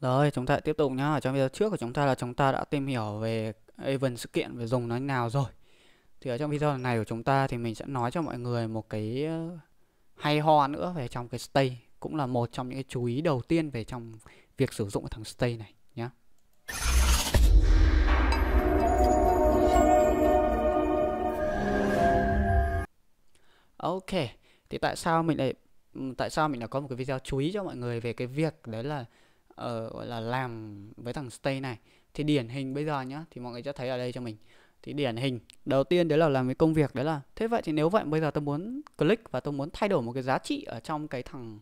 Rồi, chúng ta tiếp tục nhá. Ở trong video trước của chúng ta là chúng ta đã tìm hiểu về event sự kiện về dùng nó như nào rồi. Thì ở trong video này của chúng ta thì mình sẽ nói cho mọi người một cái ờ, hay ho nữa về trong cái stay cũng là một trong những cái chú ý đầu tiên về trong việc sử dụng thằng stay này nhé. Ok, thì tại sao mình lại ừ, tại sao mình đã có một cái video chú ý cho mọi người về cái việc đấy là uh, gọi là làm với thằng stay này thì điển hình bây giờ nhá thì mọi người sẽ thấy ở đây cho mình thì điển hình đầu tiên đấy là làm cái công việc đấy là thế vậy thì nếu vậy bây giờ tôi muốn click và tôi muốn thay đổi một cái giá trị ở trong cái thằng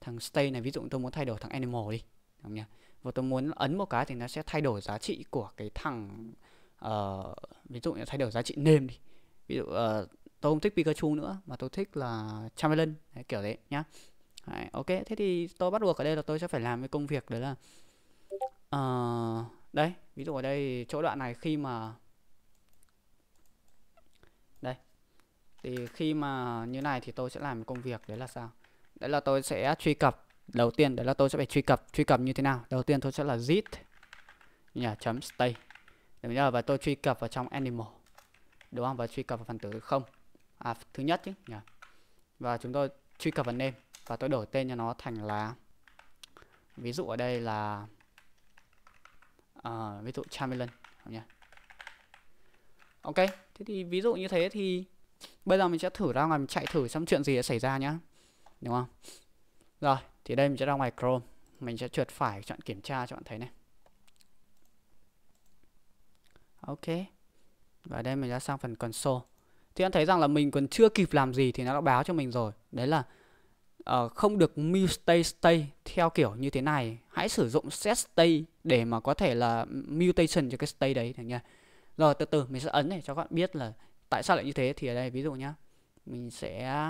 thằng stay này ví dụ tôi muốn thay đổi thằng animal đi không nhỉ và tôi muốn ấn một cái thì nó sẽ thay đổi giá trị của cái thằng uh, ví dụ như thay đổi giá trị name đi ví dụ uh, tôi không thích Pikachu nữa mà tôi thích là Chameleon kiểu đấy nhá Đấy, ok thế thì tôi bắt buộc ở đây là tôi sẽ phải làm cái công việc đấy là uh, ờ, đấy ví dụ ở đây chỗ đoạn này khi mà đây thì khi mà như này thì tôi sẽ làm công việc đấy là sao đấy là tôi sẽ truy cập đầu tiên đấy là tôi sẽ phải truy cập truy cập như thế nào đầu tiên tôi sẽ là zit nhà chấm stay bây giờ và tôi truy cập vào trong animal đúng không và truy cập vào phần tử không à thứ nhất chứ nhỉ và chúng tôi truy cập vào name và tôi đổi tên cho nó thành là ví dụ ở đây là uh, ví dụ chameleon không nhỉ ok thế thì ví dụ như thế thì bây giờ mình sẽ thử ra ngoài mình chạy thử xem chuyện gì sẽ xảy ra nhá đúng không rồi thì đây mình sẽ ra ngoài chrome mình sẽ trượt phải chọn kiểm tra cho bạn thấy này ok và đây mình đã sang phần console thì anh thấy rằng là mình còn chưa kịp làm gì thì nó đã báo cho mình rồi đấy là uh, không được mute stay state theo kiểu như thế này hãy sử dụng set stay để mà có thể là mutation cho cái stay đấy được nha rồi từ từ mình sẽ ấn để cho các bạn biết là tại sao lại như thế thì ở đây ví dụ nhá mình sẽ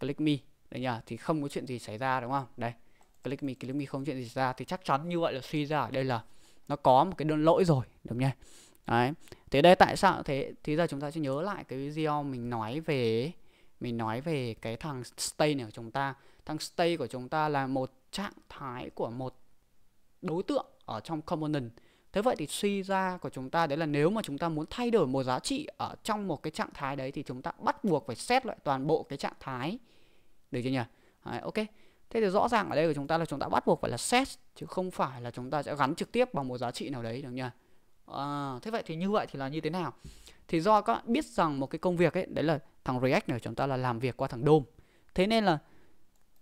click me đấy nhỉ thì không có chuyện gì xảy ra đúng không đây click me click me không chuyện gì xảy ra thì chắc chắn như vậy là suy ra ở đây là nó có một cái đơn lỗi rồi đúng nhá đấy thế đây tại sao thế thì giờ chúng ta sẽ nhớ lại cái video mình nói về mình nói về cái thằng stay này của chúng ta thằng stay của chúng ta là một trạng thái của một đối tượng ở trong component thế vậy thì suy ra của chúng ta đấy là nếu mà chúng ta muốn thay đổi một giá trị ở trong một cái trạng thái đấy thì chúng ta bắt buộc phải xét lại toàn bộ cái trạng thái được chưa nhỉ đấy, ok thế thì rõ ràng ở đây của chúng ta là chúng ta bắt buộc phải là xét chứ không phải là chúng ta sẽ gắn trực tiếp bằng một giá trị nào đấy được nhỉ à, thế vậy thì như vậy thì là như thế nào thì do các bạn biết rằng một cái công việc ấy đấy là thằng React này chúng ta là làm việc qua thằng DOM. Thế nên là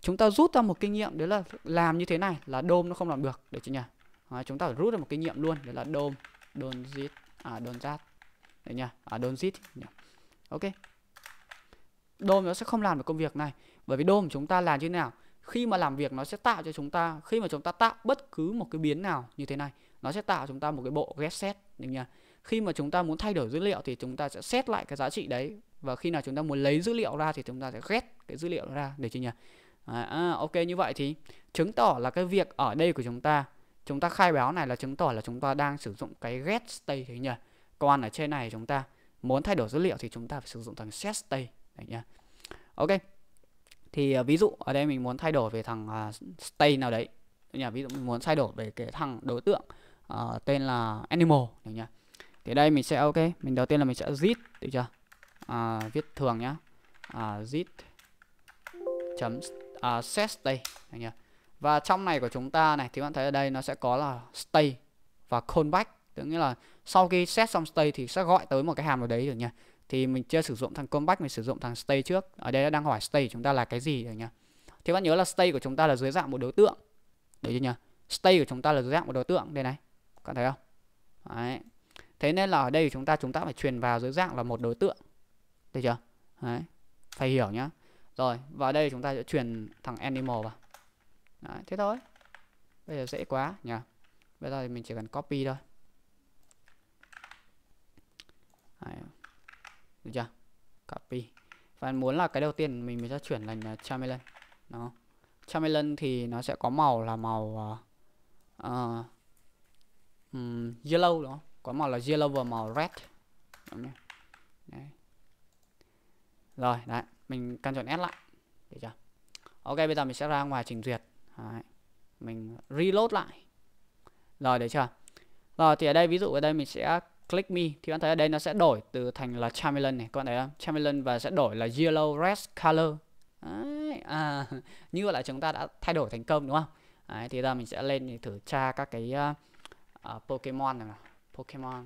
chúng ta rút ra một kinh nghiệm đấy là làm như thế này là DOM nó không làm được được chưa nhỉ? À, chúng ta phải rút ra một kinh nghiệm luôn đấy là DOM don't zit à don't zat đấy nhỉ? À don't zit Ok. DOM nó sẽ không làm được công việc này bởi vì DOM chúng ta làm như thế nào? Khi mà làm việc nó sẽ tạo cho chúng ta khi mà chúng ta tạo bất cứ một cái biến nào như thế này nó sẽ tạo cho chúng ta một cái bộ get set được nhỉ? khi mà chúng ta muốn thay đổi dữ liệu thì chúng ta sẽ xét lại cái giá trị đấy và khi nào chúng ta muốn lấy dữ liệu ra thì chúng ta sẽ ghét cái dữ liệu ra để chưa nhỉ à, ok như vậy thì chứng tỏ là cái việc ở đây của chúng ta chúng ta khai báo này là chứng tỏ là chúng ta đang sử dụng cái get state thế nhỉ còn ở trên này chúng ta muốn thay đổi dữ liệu thì chúng ta phải sử dụng thằng set state đấy nhỉ? ok thì uh, ví dụ ở đây mình muốn thay đổi về thằng uh, state nào đấy nhỉ ví dụ mình muốn thay đổi về cái thằng đối tượng uh, tên là animal đấy nhỉ? thì đây mình sẽ ok mình đầu tiên là mình sẽ zit được chưa à, viết thường nhá à, zit chấm à, set đây nhá. và trong này của chúng ta này thì bạn thấy ở đây nó sẽ có là stay và callback tức nghĩa là sau khi set xong stay thì sẽ gọi tới một cái hàm ở đấy được nha thì mình chưa sử dụng thằng callback mình sử dụng thằng stay trước ở đây nó đang hỏi stay chúng ta là cái gì được nha thì bạn nhớ là stay của chúng ta là dưới dạng một đối tượng được chưa nhỉ stay của chúng ta là dưới dạng một đối tượng đây này các thấy không đấy thế nên là ở đây chúng ta chúng ta phải truyền vào dưới dạng là một đối tượng được chưa đấy phải hiểu nhá rồi vào đây chúng ta sẽ truyền thằng animal vào đấy, thế thôi bây giờ dễ quá nhỉ bây giờ thì mình chỉ cần copy thôi đấy. được chưa copy và muốn là cái đầu tiên mình mình sẽ chuyển thành à, chameleon nó chameleon thì nó sẽ có màu là màu uh, um, yellow đúng không có màu là yellow và màu red đấy. rồi đấy mình căn chọn S lại được chưa ok bây giờ mình sẽ ra ngoài trình duyệt đấy. mình reload lại rồi được chưa rồi thì ở đây ví dụ ở đây mình sẽ click me thì bạn thấy ở đây nó sẽ đổi từ thành là chameleon này các bạn thấy không chameleon và sẽ đổi là yellow red color Đấy, à, như là chúng ta đã thay đổi thành công đúng không? Đấy, thì giờ mình sẽ lên thử tra các cái uh, uh, Pokemon này nào. Pokemon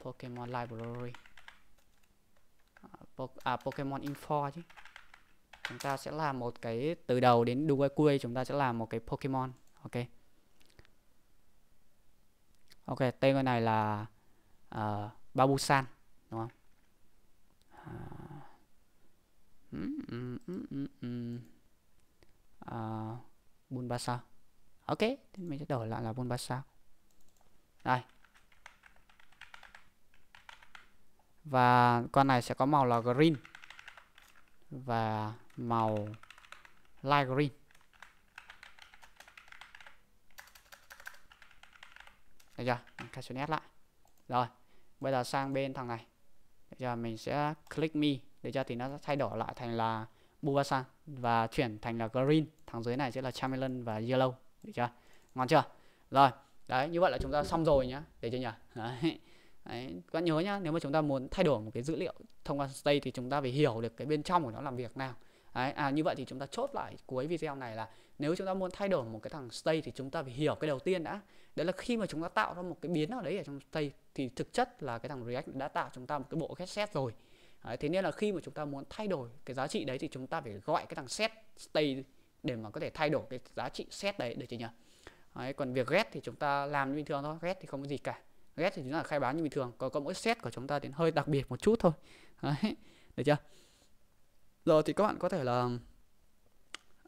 Pokemon Library à, à, Pokemon Info chứ chúng ta sẽ làm một cái từ đầu đến đuôi cuối chúng ta sẽ làm một cái Pokemon ok ok tên người này là uh, Babusan đúng không uh, à, um, um, um, um. Uh, Bulbasa ok mình sẽ đổi lại là Bulbasa đây và con này sẽ có màu là green và màu light green được chưa cái số nét lại rồi bây giờ sang bên thằng này được chưa mình sẽ click me để cho thì nó thay đổi lại thành là Bubasan và chuyển thành là green thằng dưới này sẽ là chameleon và yellow được chưa ngon chưa rồi đấy như vậy là chúng ta xong rồi nhá để chưa nhỉ đấy. Đấy, các bạn nhớ nhá, nếu mà chúng ta muốn thay đổi một cái dữ liệu thông qua state thì chúng ta phải hiểu được cái bên trong của nó làm việc nào. Đấy, à như vậy thì chúng ta chốt lại cuối video này là nếu chúng ta muốn thay đổi một cái thằng state thì chúng ta phải hiểu cái đầu tiên đã. Đấy là khi mà chúng ta tạo ra một cái biến nào đấy ở trong state thì thực chất là cái thằng React đã tạo chúng ta một cái bộ get set rồi. Đấy, thế nên là khi mà chúng ta muốn thay đổi cái giá trị đấy thì chúng ta phải gọi cái thằng set state để mà có thể thay đổi cái giá trị set đấy được chưa nhỉ? Đấy, còn việc get thì chúng ta làm như bình thường thôi, get thì không có gì cả get thì chúng ta khai báo như bình thường còn có mỗi set của chúng ta thì hơi đặc biệt một chút thôi đấy được chưa rồi thì các bạn có thể là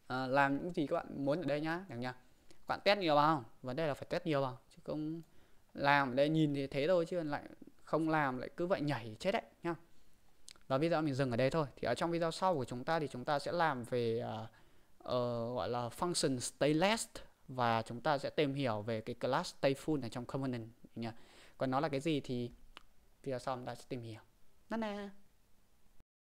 à, làm những gì các bạn muốn ở đây nhá được nhá các bạn test nhiều vào vấn đề là phải test nhiều vào chứ không làm ở đây nhìn thì thế thôi chứ lại không làm lại cứ vậy nhảy chết đấy nhá và video mình dừng ở đây thôi thì ở trong video sau của chúng ta thì chúng ta sẽ làm về uh, uh, gọi là function stay last và chúng ta sẽ tìm hiểu về cái class stateful này trong Covenant nhá còn nó là cái gì thì video sau chúng ta sẽ tìm hiểu nè